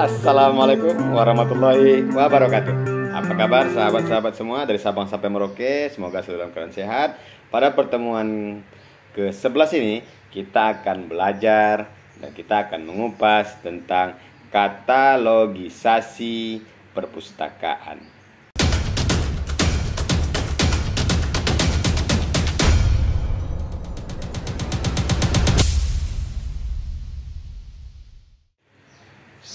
Assalamualaikum warahmatullahi wabarakatuh. Apa kabar sahabat-sahabat semua dari Sabang sampai Merauke? Semoga selalu dalam keadaan sehat. Pada pertemuan ke-11 ini kita akan belajar dan kita akan mengupas tentang katalogisasi perpustakaan.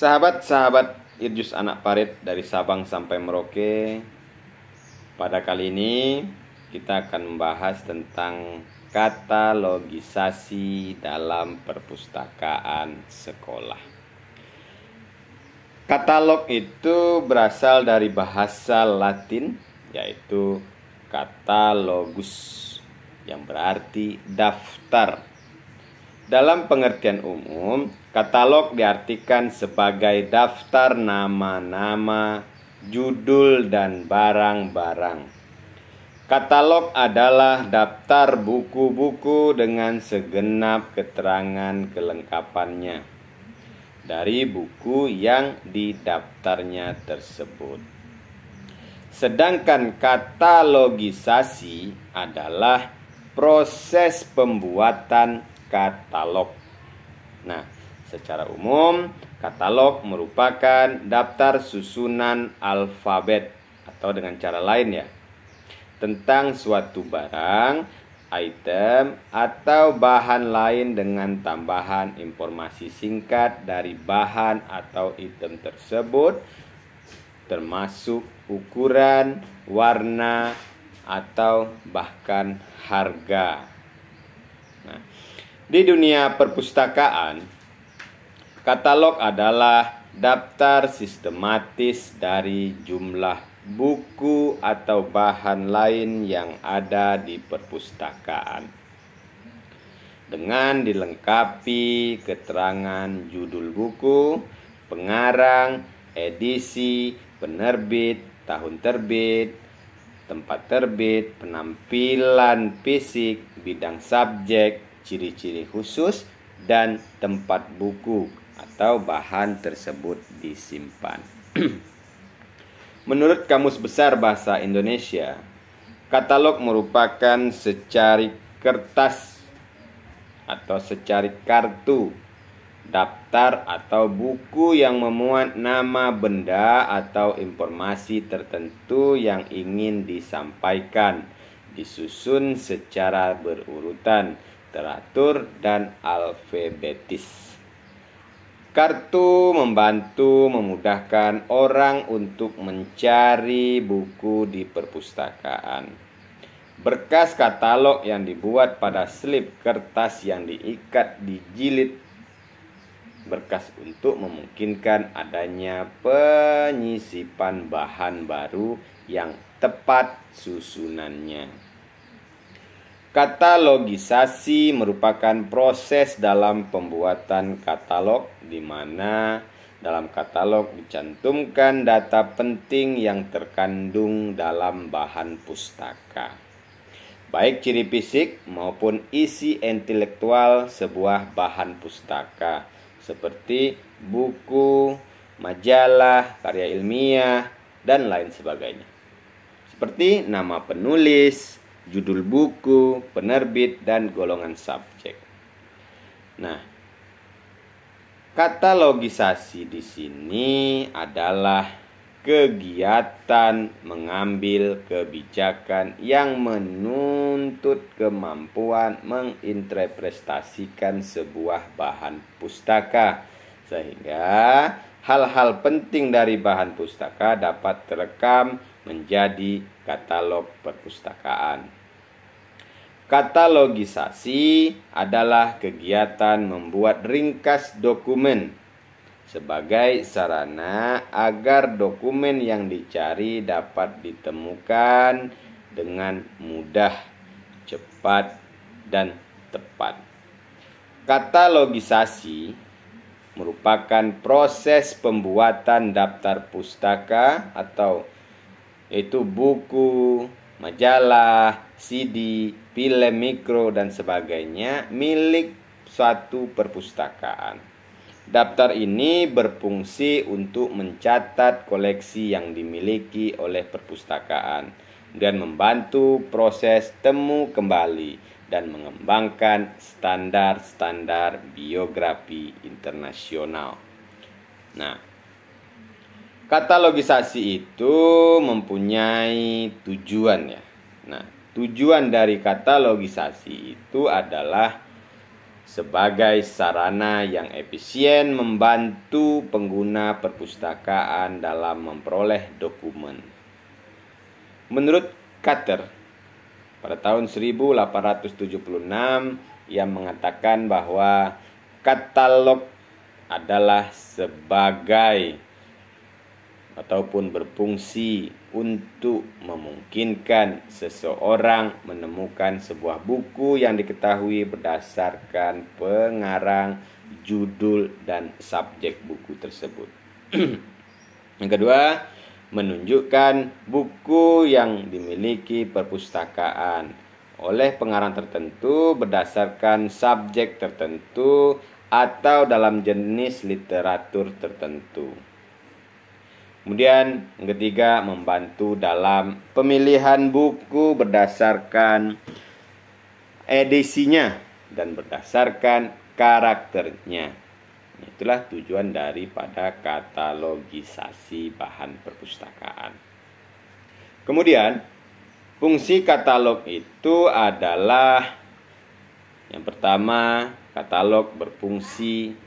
Sahabat-sahabat Irjus Anak Parit dari Sabang sampai Merauke Pada kali ini kita akan membahas tentang katalogisasi dalam perpustakaan sekolah Katalog itu berasal dari bahasa Latin yaitu katalogus yang berarti daftar. Dalam pengertian umum, Katalog diartikan sebagai daftar nama-nama, judul, dan barang-barang. Katalog adalah daftar buku-buku dengan segenap keterangan kelengkapannya dari buku yang didaftarnya tersebut. Sedangkan katalogisasi adalah proses pembuatan katalog. Nah, Secara umum, katalog merupakan daftar susunan alfabet atau dengan cara lain ya tentang suatu barang, item, atau bahan lain dengan tambahan informasi singkat dari bahan atau item tersebut termasuk ukuran, warna, atau bahkan harga. Nah, di dunia perpustakaan Katalog adalah daftar sistematis dari jumlah buku atau bahan lain yang ada di perpustakaan dengan dilengkapi keterangan judul buku, pengarang, edisi, penerbit, tahun terbit, tempat terbit, penampilan fisik, bidang subjek, ciri-ciri khusus, dan tempat buku atau bahan tersebut disimpan. Menurut Kamus Besar Bahasa Indonesia, katalog merupakan secari kertas atau secari kartu, daftar atau buku yang memuat nama benda atau informasi tertentu yang ingin disampaikan, disusun secara berurutan, teratur dan alfabetis. Kartu membantu memudahkan orang untuk mencari buku di perpustakaan. Berkas katalog yang dibuat pada slip kertas yang diikat di jilid berkas untuk memungkinkan adanya penyisipan bahan baru yang tepat susunannya. Katalogisasi merupakan proses dalam pembuatan katalog di mana dalam katalog dicantumkan data penting yang terkandung dalam bahan pustaka. Baik ciri fisik maupun isi intelektual sebuah bahan pustaka seperti buku, majalah, karya ilmiah, dan lain sebagainya. Seperti nama penulis, judul buku, penerbit, dan golongan subjek. Nah, katalogisasi di sini adalah kegiatan mengambil kebijakan yang menuntut kemampuan menginterpretasikan sebuah bahan pustaka sehingga hal-hal penting dari bahan pustaka dapat terekam menjadi katalog perpustakaan. Katalogisasi adalah kegiatan membuat ringkas dokumen sebagai sarana agar dokumen yang dicari dapat ditemukan dengan mudah, cepat, dan tepat. Katalogisasi merupakan proses pembuatan daftar pustaka atau itu buku, majalah, CD, film mikro dan sebagainya milik suatu perpustakaan. Daftar ini berfungsi untuk mencatat koleksi yang dimiliki oleh perpustakaan dan membantu proses temu kembali dan mengembangkan standar-standar biografi internasional. Nah, Katalogisasi itu mempunyai tujuan ya. Nah, tujuan dari katalogisasi itu adalah sebagai sarana yang efisien membantu pengguna perpustakaan dalam memperoleh dokumen. Menurut Carter, pada tahun 1876 ia mengatakan bahwa katalog adalah sebagai ataupun berfungsi untuk memungkinkan seseorang menemukan sebuah buku yang diketahui berdasarkan pengarang, judul, dan subjek buku tersebut. yang kedua, menunjukkan buku yang dimiliki perpustakaan oleh pengarang tertentu berdasarkan subjek tertentu atau dalam jenis literatur tertentu. Kemudian yang ketiga membantu dalam pemilihan buku berdasarkan edisinya dan berdasarkan karakternya. Itulah tujuan daripada katalogisasi bahan perpustakaan. Kemudian, fungsi katalog itu adalah yang pertama, katalog berfungsi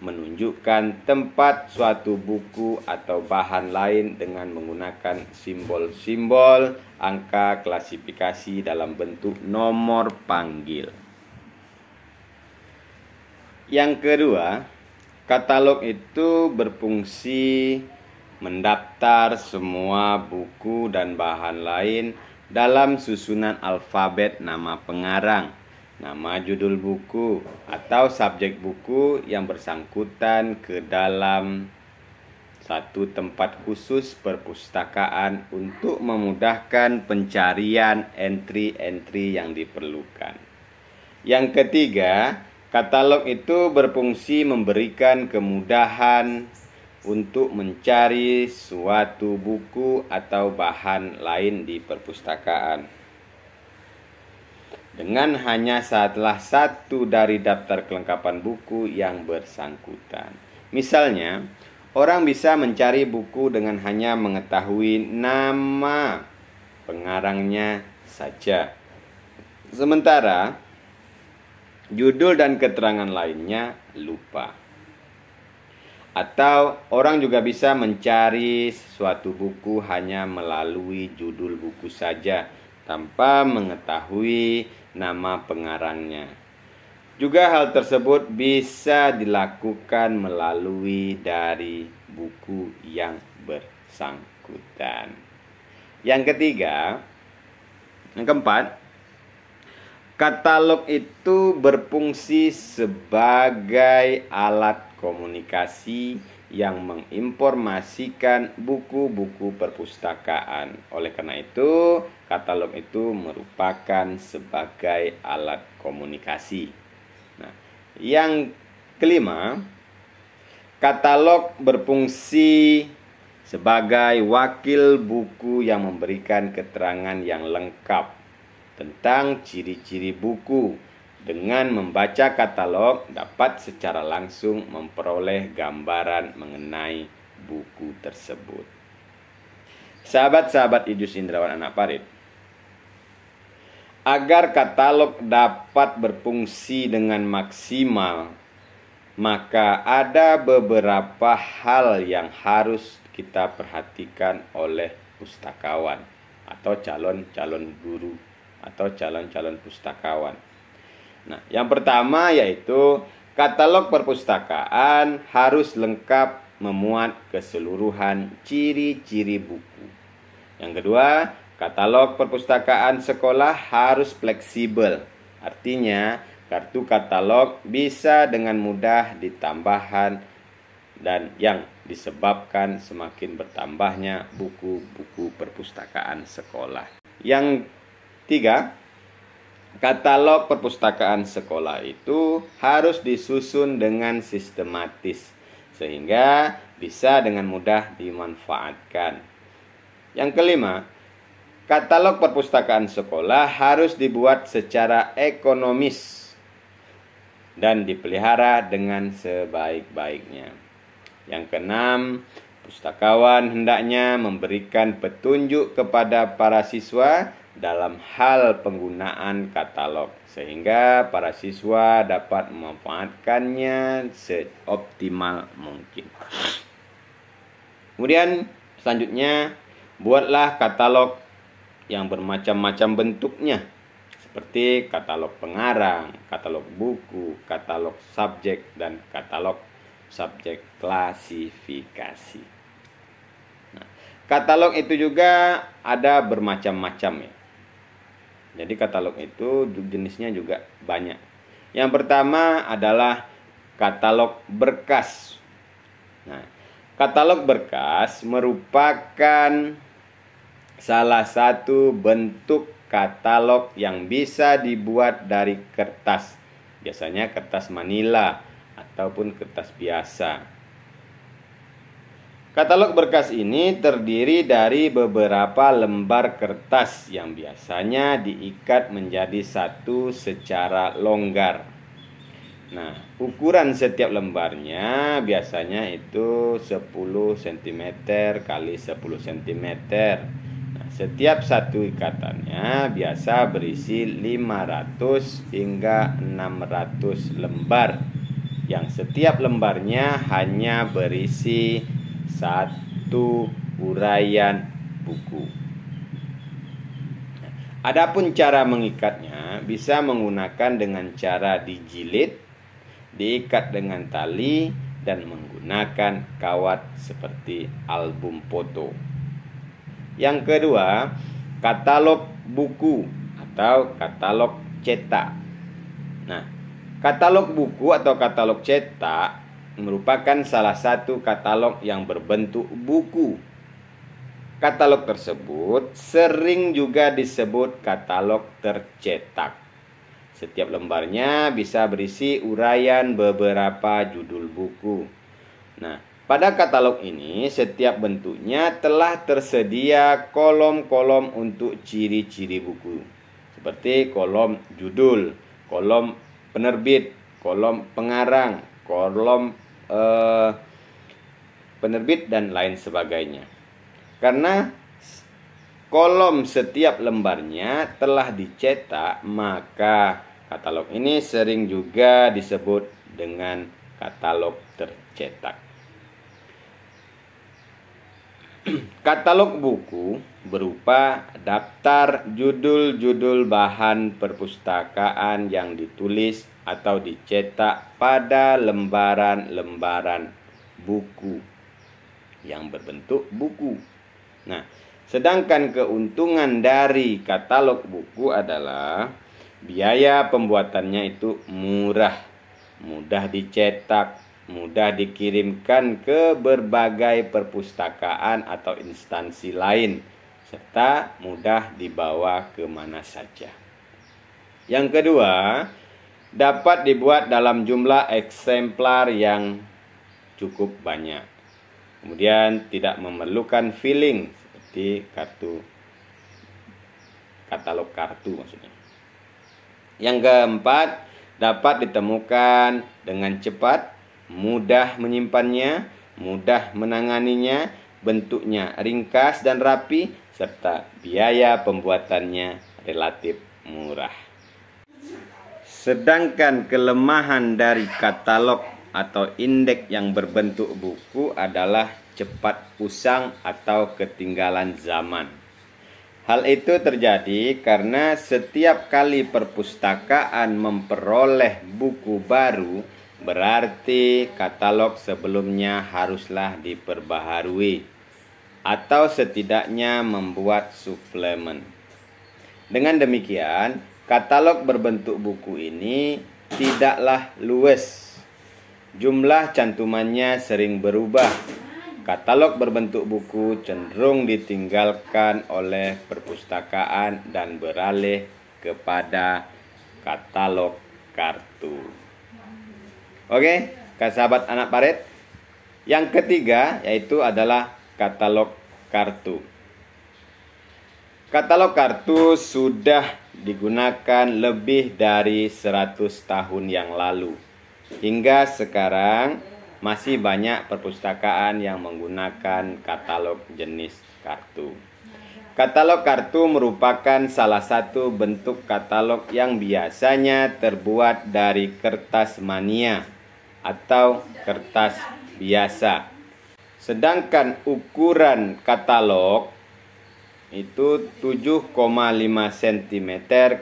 menunjukkan tempat suatu buku atau bahan lain dengan menggunakan simbol-simbol angka klasifikasi dalam bentuk nomor panggil. Yang kedua, katalog itu berfungsi mendaftar semua buku dan bahan lain dalam susunan alfabet nama pengarang nama judul buku atau subjek buku yang bersangkutan ke dalam satu tempat khusus perpustakaan untuk memudahkan pencarian entry-entry yang diperlukan. Yang ketiga, katalog itu berfungsi memberikan kemudahan untuk mencari suatu buku atau bahan lain di perpustakaan dengan hanya salah satu dari daftar kelengkapan buku yang bersangkutan. Misalnya, orang bisa mencari buku dengan hanya mengetahui nama pengarangnya saja. Sementara judul dan keterangan lainnya lupa. Atau orang juga bisa mencari suatu buku hanya melalui judul buku saja tanpa mengetahui nama pengarangnya. Juga hal tersebut bisa dilakukan melalui dari buku yang bersangkutan. Yang ketiga, yang keempat, katalog itu berfungsi sebagai alat komunikasi yang menginformasikan buku-buku perpustakaan. Oleh karena itu, katalog itu merupakan sebagai alat komunikasi. Nah, yang kelima, katalog berfungsi sebagai wakil buku yang memberikan keterangan yang lengkap tentang ciri-ciri buku dengan membaca katalog dapat secara langsung memperoleh gambaran mengenai buku tersebut. Sahabat-sahabat Idus Indrawan Anak Parit, agar katalog dapat berfungsi dengan maksimal, maka ada beberapa hal yang harus kita perhatikan oleh pustakawan atau calon-calon guru atau calon-calon pustakawan Nah, yang pertama yaitu katalog perpustakaan harus lengkap memuat keseluruhan ciri-ciri buku. Yang kedua, katalog perpustakaan sekolah harus fleksibel. Artinya, kartu katalog bisa dengan mudah ditambahkan dan yang disebabkan semakin bertambahnya buku-buku perpustakaan sekolah. Yang tiga, Katalog perpustakaan sekolah itu harus disusun dengan sistematis sehingga bisa dengan mudah dimanfaatkan. Yang kelima, katalog perpustakaan sekolah harus dibuat secara ekonomis dan dipelihara dengan sebaik-baiknya. Yang keenam, pustakawan hendaknya memberikan petunjuk kepada para siswa dalam hal penggunaan katalog sehingga para siswa dapat memanfaatkannya seoptimal mungkin. Kemudian selanjutnya buatlah katalog yang bermacam-macam bentuknya seperti katalog pengarang, katalog buku, katalog subjek dan katalog subjek klasifikasi. Katalog itu juga ada bermacam-macam ya. Jadi katalog itu jenisnya juga banyak. Yang pertama adalah katalog berkas. Nah, katalog berkas merupakan salah satu bentuk katalog yang bisa dibuat dari kertas. Biasanya kertas manila ataupun kertas biasa. Katalog berkas ini terdiri dari beberapa lembar kertas yang biasanya diikat menjadi satu secara longgar. Nah, ukuran setiap lembarnya biasanya itu 10 cm x 10 cm. Nah, setiap satu ikatannya biasa berisi 500 hingga 600 lembar yang setiap lembarnya hanya berisi satu uraian buku. Adapun cara mengikatnya bisa menggunakan dengan cara dijilid, diikat dengan tali dan menggunakan kawat seperti album foto. Yang kedua, katalog buku atau katalog cetak. Nah, katalog buku atau katalog cetak merupakan salah satu katalog yang berbentuk buku. Katalog tersebut sering juga disebut katalog tercetak. Setiap lembarnya bisa berisi uraian beberapa judul buku. Nah, pada katalog ini setiap bentuknya telah tersedia kolom-kolom untuk ciri-ciri buku. Seperti kolom judul, kolom penerbit, kolom pengarang, kolom eh, penerbit dan lain sebagainya. Karena kolom setiap lembarnya telah dicetak, maka katalog ini sering juga disebut dengan katalog tercetak. Katalog buku berupa daftar judul-judul bahan perpustakaan yang ditulis atau dicetak pada lembaran-lembaran buku yang berbentuk buku. Nah, sedangkan keuntungan dari katalog buku adalah biaya pembuatannya itu murah, mudah dicetak, mudah dikirimkan ke berbagai perpustakaan atau instansi lain, serta mudah dibawa ke mana saja. Yang kedua, dapat dibuat dalam jumlah eksemplar yang cukup banyak. Kemudian tidak memerlukan filling seperti kartu katalog kartu maksudnya. Yang keempat, dapat ditemukan dengan cepat, mudah menyimpannya, mudah menanganinya, bentuknya ringkas dan rapi serta biaya pembuatannya relatif murah. Sedangkan kelemahan dari katalog atau indeks yang berbentuk buku adalah cepat usang atau ketinggalan zaman. Hal itu terjadi karena setiap kali perpustakaan memperoleh buku baru, berarti katalog sebelumnya haruslah diperbaharui atau setidaknya membuat suplemen. Dengan demikian, Katalog berbentuk buku ini tidaklah luwes. Jumlah cantumannya sering berubah. Katalog berbentuk buku cenderung ditinggalkan oleh perpustakaan dan beralih kepada katalog kartu. Oke, okay, sahabat anak paret. Yang ketiga yaitu adalah katalog kartu. Katalog kartu sudah digunakan lebih dari 100 tahun yang lalu. Hingga sekarang masih banyak perpustakaan yang menggunakan katalog jenis kartu. Katalog kartu merupakan salah satu bentuk katalog yang biasanya terbuat dari kertas mania atau kertas biasa. Sedangkan ukuran katalog itu 7,5 cm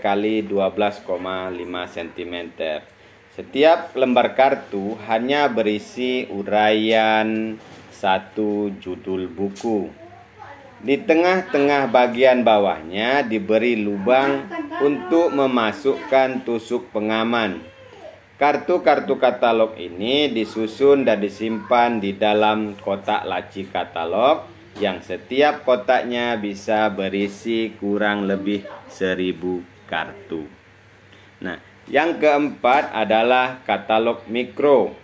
kali 12,5 cm. Setiap lembar kartu hanya berisi uraian satu judul buku. Di tengah-tengah bagian bawahnya diberi lubang untuk memasukkan tusuk pengaman. Kartu-kartu katalog ini disusun dan disimpan di dalam kotak laci katalog yang setiap kotaknya bisa berisi kurang lebih seribu kartu. Nah, yang keempat adalah katalog mikro.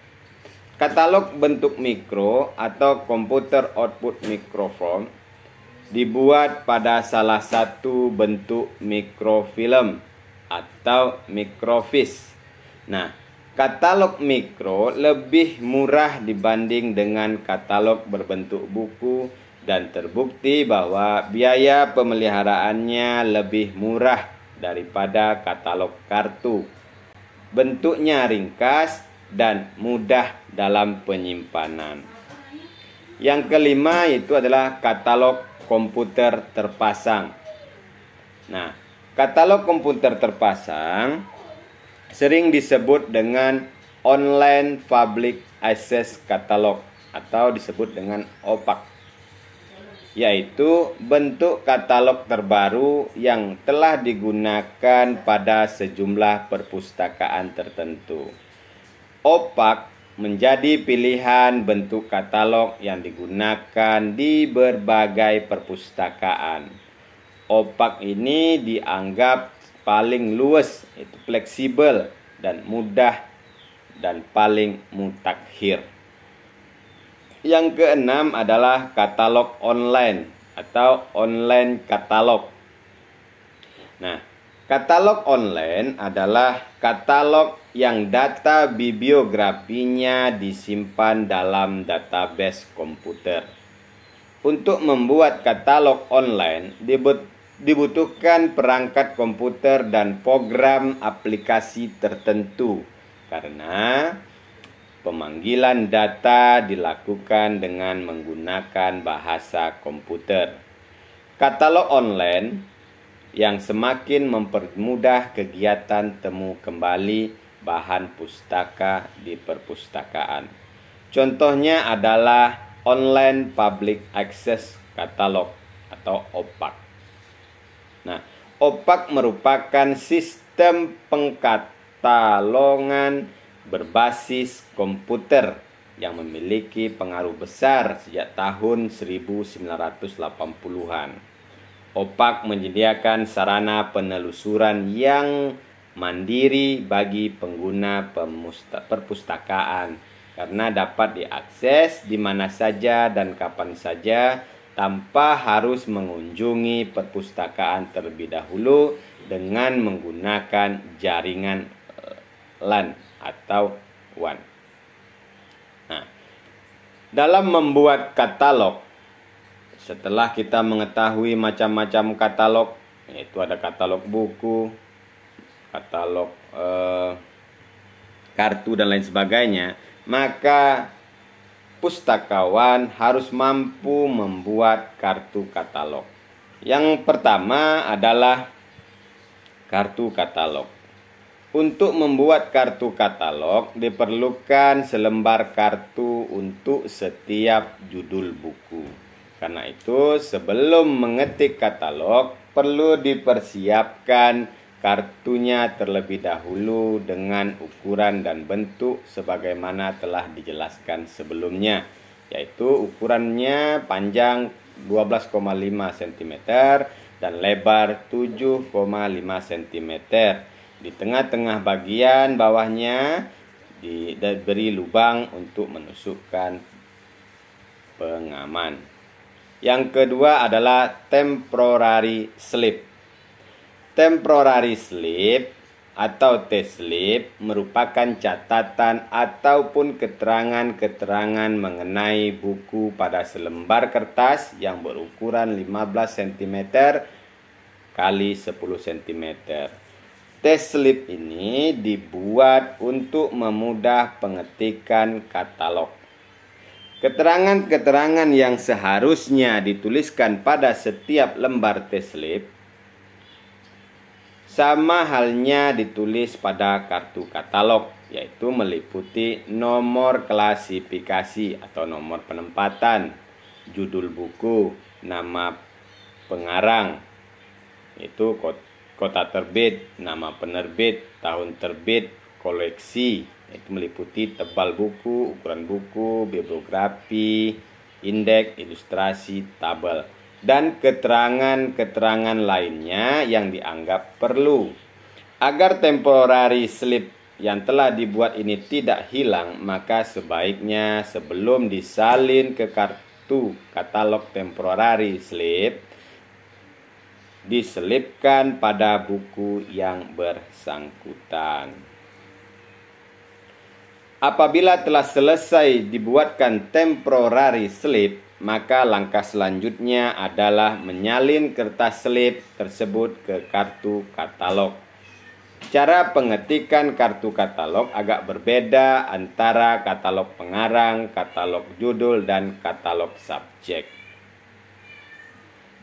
Katalog bentuk mikro atau komputer output mikrofon dibuat pada salah satu bentuk mikrofilm atau mikrofis. Nah, katalog mikro lebih murah dibanding dengan katalog berbentuk buku dan terbukti bahwa biaya pemeliharaannya lebih murah daripada katalog kartu. Bentuknya ringkas dan mudah dalam penyimpanan. Yang kelima itu adalah katalog komputer terpasang. Nah, katalog komputer terpasang sering disebut dengan online public access catalog atau disebut dengan OPAC yaitu bentuk katalog terbaru yang telah digunakan pada sejumlah perpustakaan tertentu. Opak menjadi pilihan bentuk katalog yang digunakan di berbagai perpustakaan. Opak ini dianggap paling luas, itu fleksibel dan mudah dan paling mutakhir. Yang keenam adalah katalog online atau online katalog. Nah, katalog online adalah katalog yang data bibliografinya disimpan dalam database komputer. Untuk membuat katalog online dibutuhkan perangkat komputer dan program aplikasi tertentu karena Pemanggilan data dilakukan dengan menggunakan bahasa komputer. Katalog online yang semakin mempermudah kegiatan temu kembali bahan pustaka di perpustakaan. Contohnya adalah online public access Catalog atau OPAC. Nah, OPAC merupakan sistem pengkatalongan berbasis komputer yang memiliki pengaruh besar sejak tahun 1980-an. OPAK menyediakan sarana penelusuran yang mandiri bagi pengguna perpustakaan karena dapat diakses di mana saja dan kapan saja tanpa harus mengunjungi perpustakaan terlebih dahulu dengan menggunakan jaringan eh, LAN atau one. Nah, dalam membuat katalog, setelah kita mengetahui macam-macam katalog, yaitu ada katalog buku, katalog eh, kartu dan lain sebagainya, maka pustakawan harus mampu membuat kartu katalog. Yang pertama adalah kartu katalog. Untuk membuat kartu katalog diperlukan selembar kartu untuk setiap judul buku. Karena itu, sebelum mengetik katalog, perlu dipersiapkan kartunya terlebih dahulu dengan ukuran dan bentuk sebagaimana telah dijelaskan sebelumnya, yaitu ukurannya panjang 12,5 cm dan lebar 7,5 cm di tengah-tengah bagian bawahnya diberi lubang untuk menusukkan pengaman. Yang kedua adalah temporary slip. Temporary slip atau test slip merupakan catatan ataupun keterangan-keterangan mengenai buku pada selembar kertas yang berukuran 15 cm kali 10 cm Tes slip ini dibuat untuk memudah pengetikan katalog. Keterangan-keterangan yang seharusnya dituliskan pada setiap lembar tes slip sama halnya ditulis pada kartu katalog, yaitu meliputi nomor klasifikasi atau nomor penempatan, judul buku, nama pengarang, itu kota terbit, nama penerbit, tahun terbit, koleksi. Itu meliputi tebal buku, ukuran buku, bibliografi, indeks, ilustrasi, tabel, dan keterangan-keterangan lainnya yang dianggap perlu. Agar temporary slip yang telah dibuat ini tidak hilang, maka sebaiknya sebelum disalin ke kartu katalog temporary slip, diselipkan pada buku yang bersangkutan. Apabila telah selesai dibuatkan temporary slip, maka langkah selanjutnya adalah menyalin kertas slip tersebut ke kartu katalog. Cara pengetikan kartu katalog agak berbeda antara katalog pengarang, katalog judul, dan katalog subjek.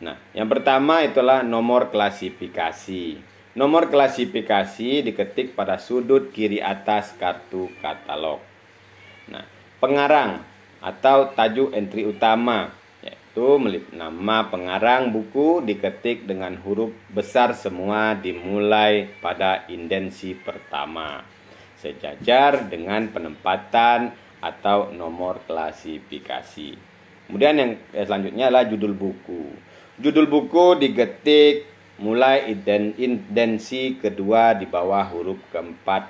Nah, yang pertama itulah nomor klasifikasi. Nomor klasifikasi diketik pada sudut kiri atas kartu katalog. Nah, pengarang atau tajuk entry utama yaitu nama pengarang buku diketik dengan huruf besar semua dimulai pada indensi pertama sejajar dengan penempatan atau nomor klasifikasi. Kemudian yang eh, selanjutnya adalah judul buku. Judul buku digetik mulai intensi kedua di bawah huruf keempat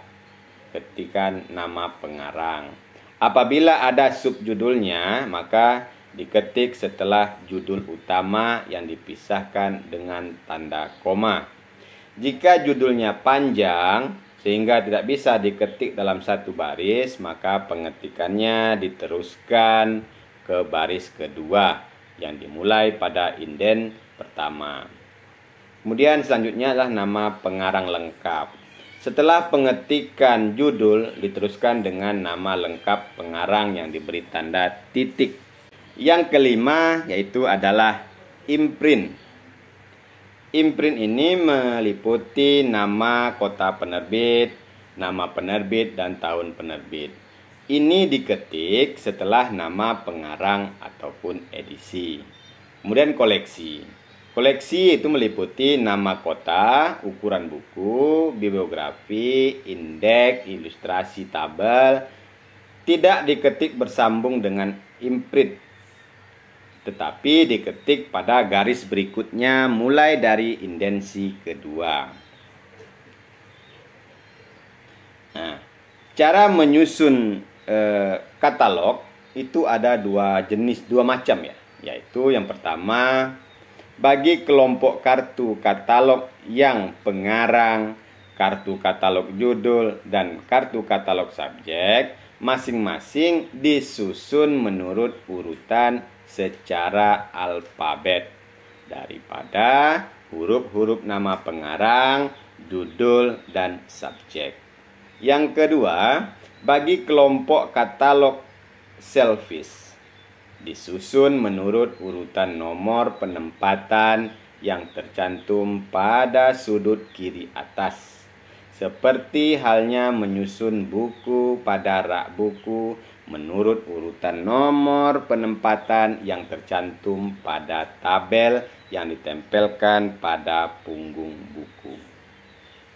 ketikan nama pengarang. Apabila ada subjudulnya, maka diketik setelah judul utama yang dipisahkan dengan tanda koma. Jika judulnya panjang sehingga tidak bisa diketik dalam satu baris, maka pengetikannya diteruskan ke baris kedua yang dimulai pada inden pertama. Kemudian selanjutnya adalah nama pengarang lengkap. Setelah pengetikan judul diteruskan dengan nama lengkap pengarang yang diberi tanda titik. Yang kelima yaitu adalah imprint. Imprint ini meliputi nama kota penerbit, nama penerbit dan tahun penerbit. Ini diketik setelah nama pengarang ataupun edisi. Kemudian koleksi. Koleksi itu meliputi nama kota, ukuran buku, bibliografi, indeks, ilustrasi tabel. Tidak diketik bersambung dengan imprint tetapi diketik pada garis berikutnya mulai dari indensi kedua. Nah, cara menyusun Eh, katalog itu ada dua jenis, dua macam ya. Yaitu yang pertama bagi kelompok kartu katalog yang pengarang, kartu katalog judul dan kartu katalog subjek masing-masing disusun menurut urutan secara alfabet daripada huruf-huruf nama pengarang, judul dan subjek. Yang kedua, bagi kelompok katalog selfish. Disusun menurut urutan nomor penempatan yang tercantum pada sudut kiri atas. Seperti halnya menyusun buku pada rak buku menurut urutan nomor penempatan yang tercantum pada tabel yang ditempelkan pada punggung buku.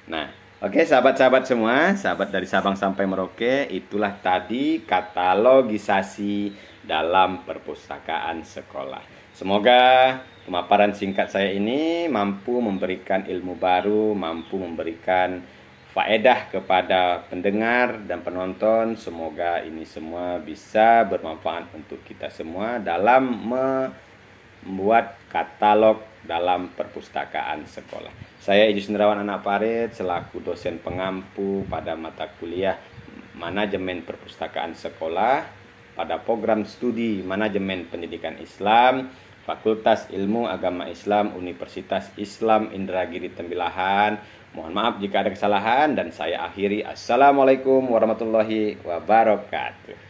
Nah, Oke, sahabat-sahabat semua, sahabat dari Sabang sampai Merauke, itulah tadi katalogisasi dalam perpustakaan sekolah. Semoga pemaparan singkat saya ini mampu memberikan ilmu baru, mampu memberikan faedah kepada pendengar dan penonton. Semoga ini semua bisa bermanfaat untuk kita semua dalam membuat katalog dalam perpustakaan sekolah. Saya Iju Sundrawan Anak Parit selaku dosen pengampu pada mata kuliah Manajemen Perpustakaan Sekolah pada program studi Manajemen Pendidikan Islam Fakultas Ilmu Agama Islam Universitas Islam Indragiri Tembilahan. Mohon maaf jika ada kesalahan dan saya akhiri. Assalamualaikum warahmatullahi wabarakatuh.